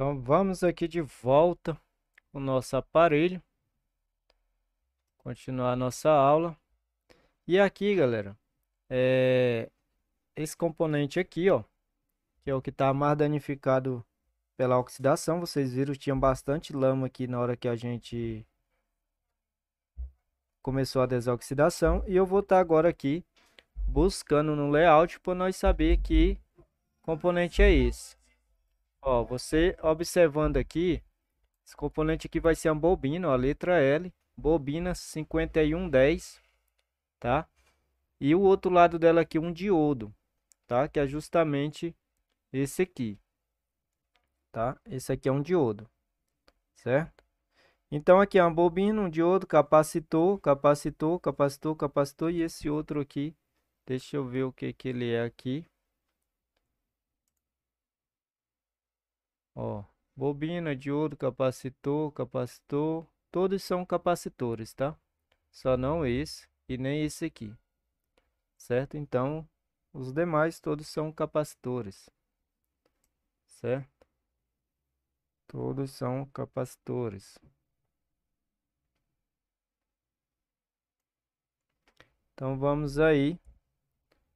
Então vamos aqui de volta o nosso aparelho. Continuar a nossa aula. E aqui, galera, é esse componente aqui, ó, que é o que está mais danificado pela oxidação. Vocês viram, tinha bastante lama aqui na hora que a gente começou a desoxidação. E eu vou estar tá agora aqui buscando no layout para nós saber que componente é esse. Ó, você observando aqui, esse componente aqui vai ser uma bobina, a letra L, bobina 5110, tá? E o outro lado dela aqui um diodo, tá? Que é justamente esse aqui, tá? Esse aqui é um diodo, certo? Então aqui é uma bobina, um diodo, capacitor, capacitor, capacitor, capacitor e esse outro aqui, deixa eu ver o que que ele é aqui. Ó, bobina, diodo, capacitor, capacitor, todos são capacitores, tá? Só não esse e nem esse aqui. Certo? Então, os demais todos são capacitores. Certo? Todos são capacitores. Então vamos aí.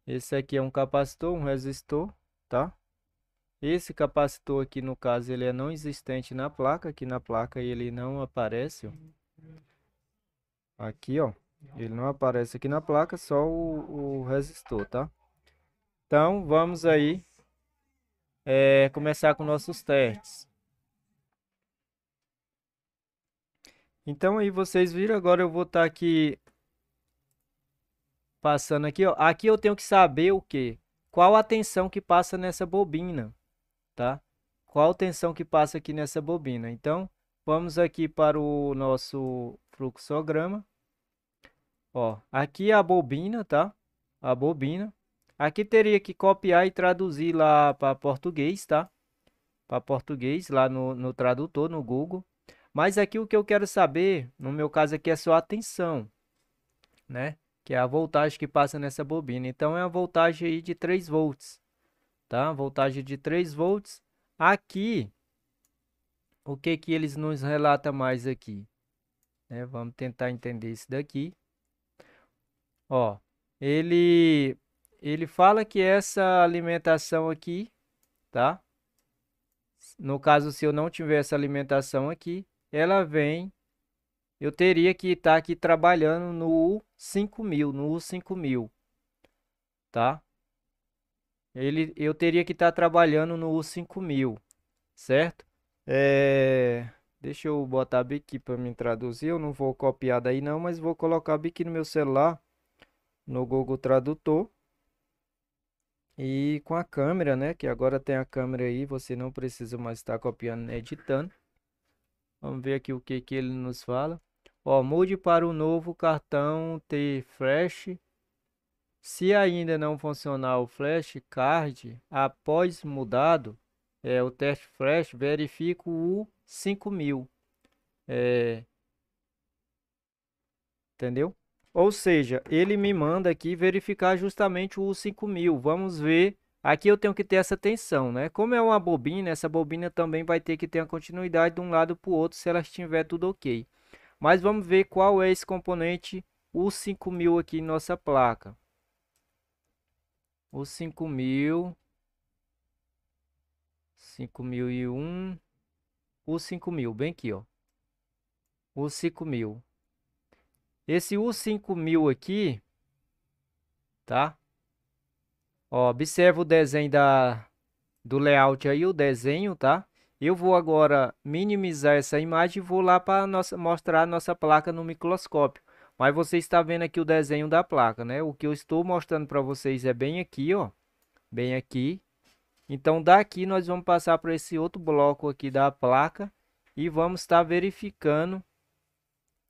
Esse aqui é um capacitor, um resistor, tá? Esse capacitor aqui, no caso, ele é não existente na placa. Aqui na placa ele não aparece. Ó. Aqui, ó. Ele não aparece aqui na placa, só o, o resistor, tá? Então, vamos aí é, começar com nossos testes. Então aí vocês viram, agora eu vou estar tá aqui passando aqui, ó. Aqui eu tenho que saber o que? Qual a tensão que passa nessa bobina? tá? Qual tensão que passa aqui nessa bobina? Então, vamos aqui para o nosso fluxograma. Ó, aqui é a bobina, tá? A bobina. Aqui teria que copiar e traduzir lá para português, tá? Para português, lá no, no tradutor, no Google. Mas aqui o que eu quero saber, no meu caso aqui, é só a tensão, né? Que é a voltagem que passa nessa bobina. Então, é uma voltagem aí de 3 volts tá? Voltagem de 3 volts. Aqui, o que que eles nos relatam mais aqui? É, vamos tentar entender isso daqui. Ó, ele, ele fala que essa alimentação aqui, tá? No caso, se eu não tiver essa alimentação aqui, ela vem... Eu teria que estar tá aqui trabalhando no U5000, no U5000, tá? ele, eu teria que estar tá trabalhando no 5000, certo? É... Deixa eu botar aqui para me traduzir. Eu não vou copiar daí não, mas vou colocar aqui no meu celular, no Google Tradutor. E com a câmera, né? Que agora tem a câmera aí, você não precisa mais estar tá copiando editando. Vamos ver aqui o que, que ele nos fala. Ó, mude para o novo cartão t flash se ainda não funcionar o flashcard após mudado, é, o teste flash verifico o 5000. É, entendeu? Ou seja, ele me manda aqui verificar justamente o 5000. Vamos ver. Aqui eu tenho que ter essa tensão, né? Como é uma bobina, essa bobina também vai ter que ter a continuidade de um lado para o outro se ela estiver tudo ok. Mas vamos ver qual é esse componente, o 5000 aqui em nossa placa. Os 5000. 5001. O 5000, bem aqui, ó. O 5000. Esse U 5000 aqui, tá? Ó, observa o desenho da do layout aí, o desenho, tá? Eu vou agora minimizar essa imagem e vou lá para nossa mostrar a nossa placa no microscópio. Mas você está vendo aqui o desenho da placa, né? O que eu estou mostrando para vocês é bem aqui, ó. Bem aqui. Então, daqui nós vamos passar para esse outro bloco aqui da placa e vamos estar tá verificando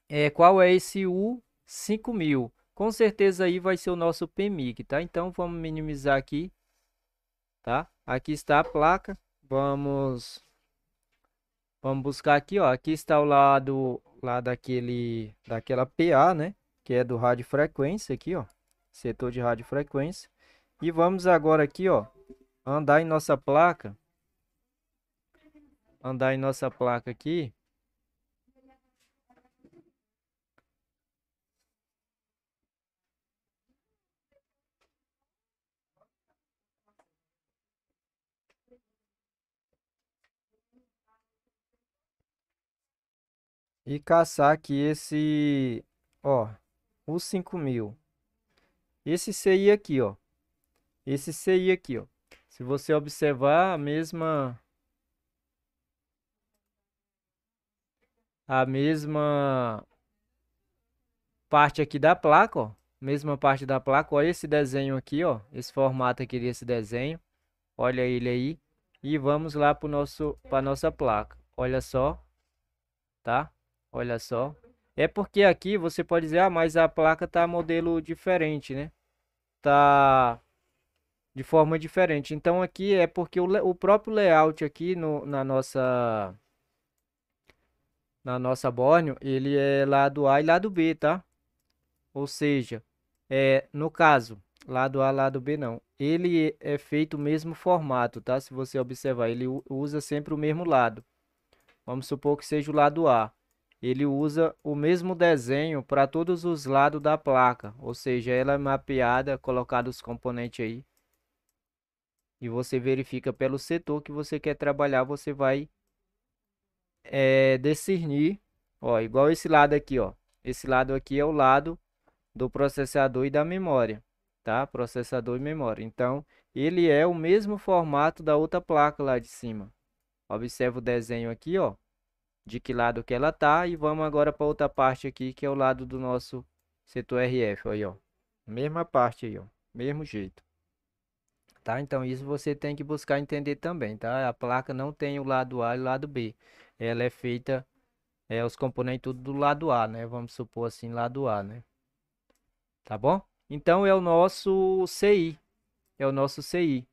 é, qual é esse U5000. Com certeza aí vai ser o nosso PMIC, tá? Então, vamos minimizar aqui, tá? Aqui está a placa. Vamos Vamos buscar aqui, ó. Aqui está o lado lá daquele daquela PA, né? Que é do rádio frequência aqui, ó. Setor de rádio frequência. E vamos agora aqui, ó, andar em nossa placa. Andar em nossa placa aqui e caçar aqui esse, ó, o 5000. Esse CI aqui, ó. Esse CI aqui, ó. Se você observar a mesma a mesma parte aqui da placa, ó. Mesma parte da placa, olha esse desenho aqui, ó. Esse formato aqui desse desenho. Olha ele aí. E vamos lá para nosso, para nossa placa. Olha só, tá? Olha só. É porque aqui você pode dizer, ah, mas a placa tá modelo diferente, né? Tá de forma diferente. Então aqui é porque o, o próprio layout aqui no, na nossa na nossa Borneo, ele é lado A e lado B, tá? Ou seja, é, no caso, lado A, lado B não. Ele é feito o mesmo formato, tá? Se você observar, ele usa sempre o mesmo lado. Vamos supor que seja o lado A ele usa o mesmo desenho para todos os lados da placa. Ou seja, ela é mapeada, colocado os componentes aí. E você verifica pelo setor que você quer trabalhar, você vai é, discernir. Ó, igual esse lado aqui, ó. Esse lado aqui é o lado do processador e da memória, tá? Processador e memória. Então, ele é o mesmo formato da outra placa lá de cima. Observa o desenho aqui, ó de que lado que ela tá e vamos agora para outra parte aqui que é o lado do nosso setor RF, aí ó. Mesma parte aí, ó. Mesmo jeito. Tá? Então isso você tem que buscar entender também, tá? A placa não tem o lado A e o lado B. Ela é feita é os componentes tudo do lado A, né? Vamos supor assim, lado A, né? Tá bom? Então é o nosso CI. É o nosso CI.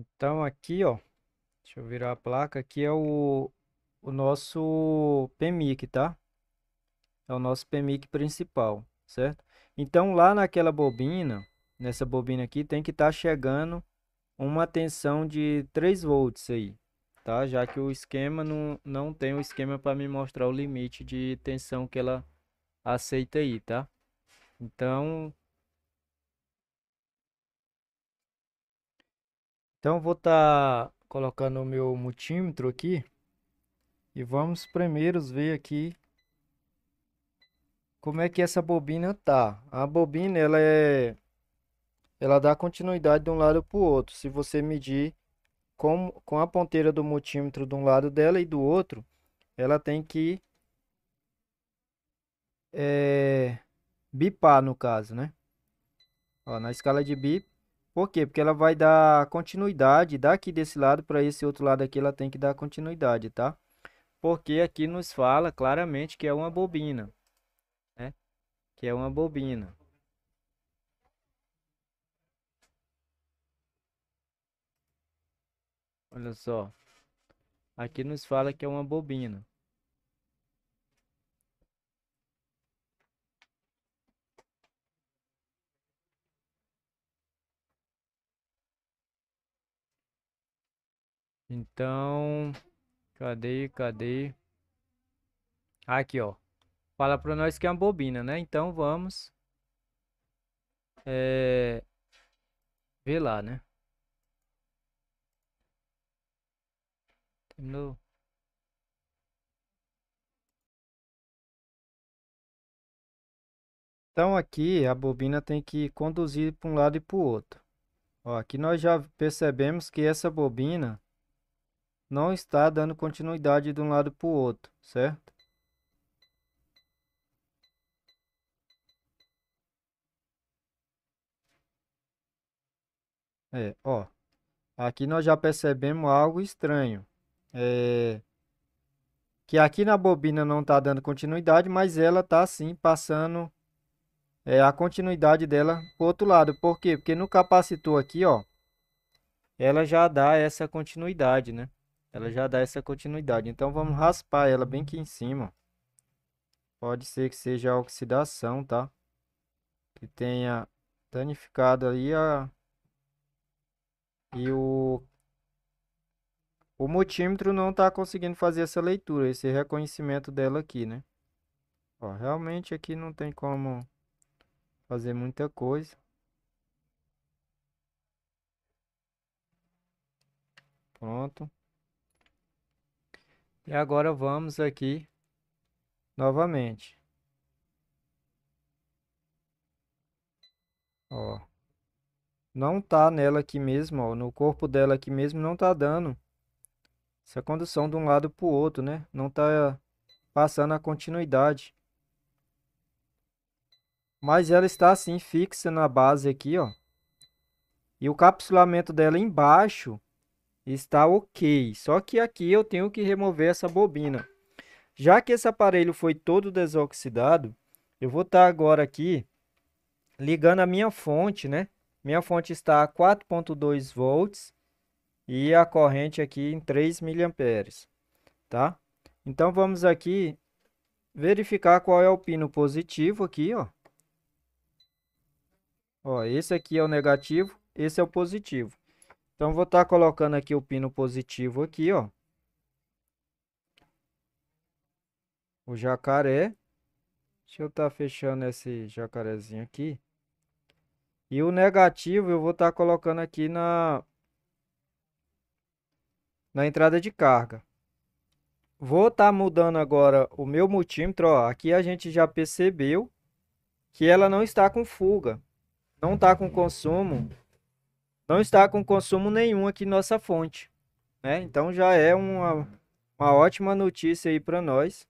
Então aqui, ó, deixa eu virar a placa, aqui é o, o nosso PMIC, tá? É o nosso PMIC principal, certo? Então lá naquela bobina, nessa bobina aqui, tem que estar tá chegando uma tensão de 3 volts aí, tá? Já que o esquema não, não tem o um esquema para me mostrar o limite de tensão que ela aceita aí, tá? Então, Então vou estar tá colocando o meu multímetro aqui e vamos primeiro ver aqui como é que essa bobina tá. A bobina ela é ela dá continuidade de um lado para o outro. Se você medir com, com a ponteira do multímetro de um lado dela e do outro, ela tem que é, bipar no caso, né? Ó, na escala de bip, por quê? Porque ela vai dar continuidade daqui desse lado para esse outro lado aqui, ela tem que dar continuidade, tá? Porque aqui nos fala claramente que é uma bobina, né? Que é uma bobina. Olha só. Aqui nos fala que é uma bobina. Então, cadê, cadê? Aqui, ó. Fala para nós que é uma bobina, né? Então, vamos é, ver lá, né? Terminou. Então aqui a bobina tem que conduzir para um lado e para o outro. Ó, aqui nós já percebemos que essa bobina não está dando continuidade de um lado para o outro, certo? É, ó, aqui nós já percebemos algo estranho, é, que aqui na bobina não está dando continuidade, mas ela está sim passando é, a continuidade dela para o outro lado. Por quê? Porque no capacitor aqui, ó, ela já dá essa continuidade, né? Ela já dá essa continuidade. Então vamos raspar ela bem aqui em cima. Pode ser que seja a oxidação, tá? Que tenha danificado ali a... E o... O multímetro não está conseguindo fazer essa leitura, esse reconhecimento dela aqui, né? Ó, realmente aqui não tem como fazer muita coisa. Pronto. E agora vamos aqui novamente. Ó. Não tá nela aqui mesmo, ó. No corpo dela aqui mesmo não tá dando essa condução de um lado para o outro, né? Não tá passando a continuidade. Mas ela está assim fixa na base aqui, ó. E o capsulamento dela embaixo está ok. Só que aqui eu tenho que remover essa bobina. Já que esse aparelho foi todo desoxidado, eu vou estar tá agora aqui ligando a minha fonte, né? Minha fonte está a 4.2 volts e a corrente aqui em 3 miliamperes, tá? Então vamos aqui verificar qual é o pino positivo aqui, ó. Ó, esse aqui é o negativo, esse é o positivo. Então, vou estar tá colocando aqui o pino positivo aqui, ó. O jacaré. Deixa eu estar tá fechando esse jacarezinho aqui. E o negativo eu vou estar tá colocando aqui na, na entrada de carga. Vou estar tá mudando agora o meu multímetro. Ó, aqui a gente já percebeu que ela não está com fuga. Não está com consumo não está com consumo nenhum aqui nossa fonte. Né? Então já é uma, uma ótima notícia aí para nós.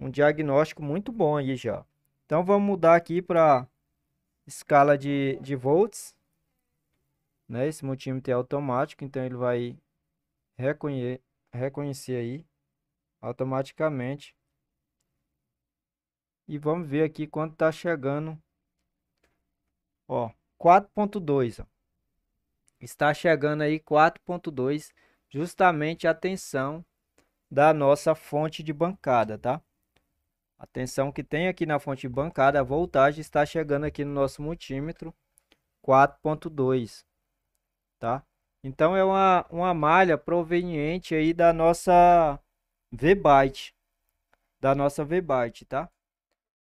Um diagnóstico muito bom aí já. Então vamos mudar aqui para escala de, de volts. Né? Esse multímetro é automático, então ele vai reconhe reconhecer aí automaticamente. E vamos ver aqui quanto está chegando. Ó, 4.2. Está chegando aí 4.2, justamente a tensão da nossa fonte de bancada, tá? A tensão que tem aqui na fonte de bancada, a voltagem está chegando aqui no nosso multímetro 4.2, tá? Então é uma, uma malha proveniente aí da nossa V-Byte, da nossa V-Byte, tá?